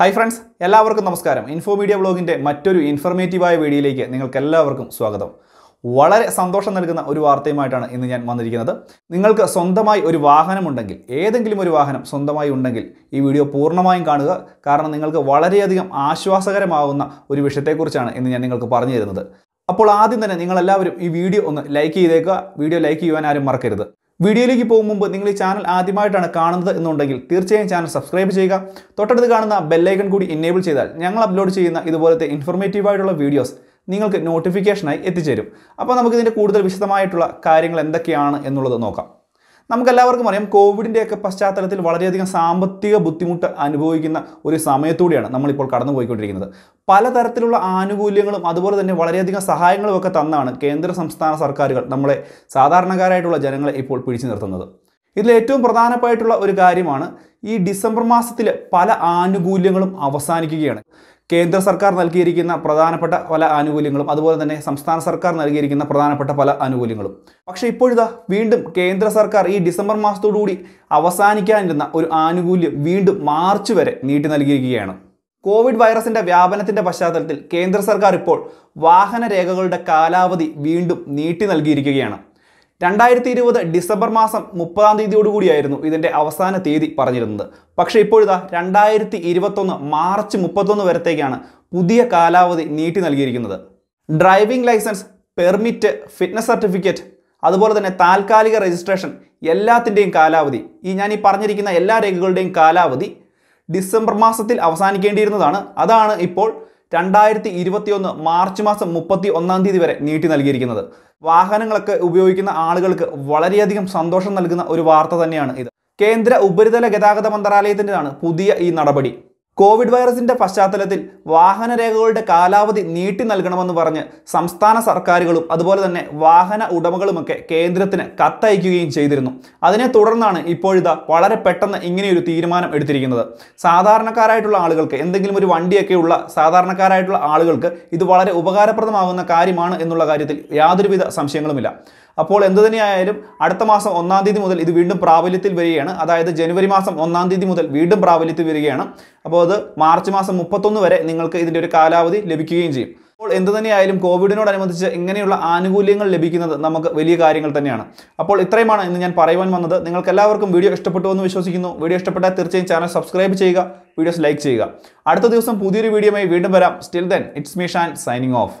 hi friends എല്ലാവർക്കും നമസ്കാരം info media ബ്ലോഗിൻ്റെ മറ്റൊരു ഇൻഫർമേറ്റീവായ വീഡിയോയിലേക്ക് നിങ്ങൾക്ക് എല്ലാവർക്കും സ്വാഗതം വളരെ സന്തോഷം നൽകുന്ന ഒരു വാർത്തയുമായിട്ടാണ് ഇന്ന് ഞാൻ വന്നിരിക്കുന്നത് നിങ്ങൾക്ക് സ്വന്തമായി ഒരു വാഹനമുണ്ടെങ്കിൽ ഏതെങ്കിലും ഒരു വാഹനം സ്വന്തമായി ഉണ്ടെങ്കിൽ ഈ വീഡിയോ പൂർണ്ണമായും കാണുക കാരണം നിങ്ങൾക്ക് വളരെയധികം ആശ്വാസകരമാകുന്ന ഒരു വിഷയത്തെക്കുറിച്ചാണ് ഇന്ന് ഞാൻ നിങ്ങൾക്ക് പറഞ്ഞു തരുന്നത് അപ്പോൾ ആദ്യം തന്നെ നിങ്ങളെല്ലാവരും ഈ വീഡിയോ ഒന്ന് ലൈക്ക് ചെയ്തേക്കുക വീഡിയോ ലൈക്ക് ചെയ്യുവാൻ ആരും മറക്കരുത് വീഡിയോയിലേക്ക് പോകും മുമ്പ് നിങ്ങൾ ഈ ചാനൽ ആദ്യമായിട്ടാണ് കാണുന്നത് എന്നുണ്ടെങ്കിൽ തീർച്ചയായും ചാനൽ സബ്സ്ക്രൈബ് ചെയ്യുക തൊട്ടടുത്ത് കാണുന്ന ബെല്ലൈക്കൺ കൂടി എനേബിൾ ചെയ്താൽ ഞങ്ങൾ അപ്ലോഡ് ചെയ്യുന്ന ഇതുപോലത്തെ ആയിട്ടുള്ള വീഡിയോസ് നിങ്ങൾക്ക് നോട്ടിഫിക്കേഷനായി എത്തിച്ചേരും അപ്പോൾ നമുക്ക് ഇതിൻ്റെ കൂടുതൽ വിശദമായിട്ടുള്ള കാര്യങ്ങൾ എന്തൊക്കെയാണ് എന്നുള്ളത് നോക്കാം നമുക്കെല്ലാവർക്കും അറിയാം കോവിഡിൻ്റെയൊക്കെ പശ്ചാത്തലത്തിൽ വളരെയധികം സാമ്പത്തിക ബുദ്ധിമുട്ട് അനുഭവിക്കുന്ന ഒരു സമയത്തൂടെയാണ് നമ്മളിപ്പോൾ കടന്നു പോയിക്കൊണ്ടിരിക്കുന്നത് പലതരത്തിലുള്ള ആനുകൂല്യങ്ങളും അതുപോലെ തന്നെ വളരെയധികം സഹായങ്ങളും ഒക്കെ തന്നാണ് കേന്ദ്ര സംസ്ഥാന സർക്കാരുകൾ നമ്മളെ സാധാരണക്കാരായിട്ടുള്ള ജനങ്ങളെ ഇപ്പോൾ പിടിച്ചു നിർത്തുന്നത് ഇതിൽ ഏറ്റവും പ്രധാനമായിട്ടുള്ള ഒരു കാര്യമാണ് ഈ ഡിസംബർ മാസത്തിൽ പല ആനുകൂല്യങ്ങളും അവസാനിക്കുകയാണ് കേന്ദ്ര സർക്കാർ നൽകിയിരിക്കുന്ന പ്രധാനപ്പെട്ട പല ആനുകൂല്യങ്ങളും അതുപോലെ തന്നെ സംസ്ഥാന സർക്കാർ നൽകിയിരിക്കുന്ന പ്രധാനപ്പെട്ട പല ആനുകൂല്യങ്ങളും പക്ഷേ ഇപ്പോഴിതാ വീണ്ടും കേന്ദ്ര സർക്കാർ ഈ ഡിസംബർ മാസത്തോടുകൂടി അവസാനിക്കാനിരുന്ന ഒരു ആനുകൂല്യം വീണ്ടും മാർച്ച് വരെ നീട്ടി നൽകിയിരിക്കുകയാണ് കോവിഡ് വൈറസിന്റെ വ്യാപനത്തിന്റെ പശ്ചാത്തലത്തിൽ കേന്ദ്ര സർക്കാർ ഇപ്പോൾ വാഹന രേഖകളുടെ കാലാവധി വീണ്ടും നീട്ടി നൽകിയിരിക്കുകയാണ് രണ്ടായിരത്തി ഇരുപത് ഡിസംബർ മാസം മുപ്പതാം തീയതിയോടുകൂടിയായിരുന്നു ഇതിൻ്റെ അവസാന തീയതി പറഞ്ഞിരുന്നത് പക്ഷേ ഇപ്പോഴിതാ രണ്ടായിരത്തി ഇരുപത്തൊന്ന് മാർച്ച് മുപ്പത്തൊന്ന് വരത്തേക്കാണ് പുതിയ കാലാവധി നീട്ടി നൽകിയിരിക്കുന്നത് driving licence permit fitness certificate അതുപോലെ തന്നെ താൽക്കാലിക രജിസ്ട്രേഷൻ എല്ലാത്തിൻ്റെയും കാലാവധി ഈ ഞാൻ ഈ പറഞ്ഞിരിക്കുന്ന എല്ലാ രേഖകളുടെയും കാലാവധി ഡിസംബർ മാസത്തിൽ അവസാനിക്കേണ്ടിയിരുന്നതാണ് അതാണ് ഇപ്പോൾ രണ്ടായിരത്തി ഇരുപത്തിയൊന്ന് മാർച്ച് മാസം മുപ്പത്തി ഒന്നാം തീയതി വരെ നീട്ടി നൽകിയിരിക്കുന്നത് വാഹനങ്ങളൊക്കെ ഉപയോഗിക്കുന്ന ആളുകൾക്ക് വളരെയധികം സന്തോഷം നൽകുന്ന ഒരു വാർത്ത തന്നെയാണ് ഇത് കേന്ദ്ര ഉപരിതല ഗതാഗത മന്ത്രാലയത്തിൻ്റെതാണ് പുതിയ ഈ നടപടി കോവിഡ് വൈറസിന്റെ പശ്ചാത്തലത്തിൽ വാഹനരേഖകളുടെ കാലാവധി നീട്ടി നൽകണമെന്ന് പറഞ്ഞ് സംസ്ഥാന സർക്കാരുകളും അതുപോലെ തന്നെ വാഹന ഉടമകളുമൊക്കെ കേന്ദ്രത്തിന് കത്തയക്കുകയും ചെയ്തിരുന്നു അതിനെ തുടർന്നാണ് ഇപ്പോഴിതാ വളരെ പെട്ടെന്ന് ഇങ്ങനെയൊരു തീരുമാനം എടുത്തിരിക്കുന്നത് സാധാരണക്കാരായിട്ടുള്ള ആളുകൾക്ക് എന്തെങ്കിലും ഒരു വണ്ടിയൊക്കെയുള്ള സാധാരണക്കാരായിട്ടുള്ള ആളുകൾക്ക് ഇത് വളരെ ഉപകാരപ്രദമാകുന്ന കാര്യമാണ് എന്നുള്ള കാര്യത്തിൽ യാതൊരുവിധ സംശയങ്ങളുമില്ല അപ്പോൾ എന്തു തന്നെയായാലും അടുത്ത മാസം ഒന്നാം തീയതി മുതൽ ഇത് വീണ്ടും പ്രാബല്യത്തിൽ വരികയാണ് അതായത് ജനുവരി മാസം ഒന്നാം തീയതി മുതൽ വീണ്ടും പ്രാബല്യത്തിൽ വരികയാണ് അപ്പോൾ അത് മാർച്ച് മാസം മുപ്പത്തൊന്ന് വരെ നിങ്ങൾക്ക് ഇതിൻ്റെ ഒരു കാലാവധി ലഭിക്കുകയും ചെയ്യും അപ്പോൾ എന്തു തന്നെയായാലും കോവിഡിനോടനുബന്ധിച്ച് ഇങ്ങനെയുള്ള ആനുകൂല്യങ്ങൾ ലഭിക്കുന്നത് നമുക്ക് വലിയ കാര്യങ്ങൾ തന്നെയാണ് അപ്പോൾ ഇത്രയുമാണ് ഇന്ന് ഞാൻ പറയുവാൻ വന്നത് നിങ്ങൾക്ക് എല്ലാവർക്കും വീഡിയോ ഇഷ്ടപ്പെട്ടു എന്ന് വിശ്വസിക്കുന്നു വീഡിയോ ഇഷ്ടപ്പെട്ടാൽ തീർച്ചയായും ചാനൽ സബ്സ്ക്രൈബ് ചെയ്യുക വീഡിയോസ് ലൈക്ക് ചെയ്യുക അടുത്ത ദിവസം പുതിയൊരു വീഡിയോയുമായി വീണ്ടും വരാം still then it's me Shan signing of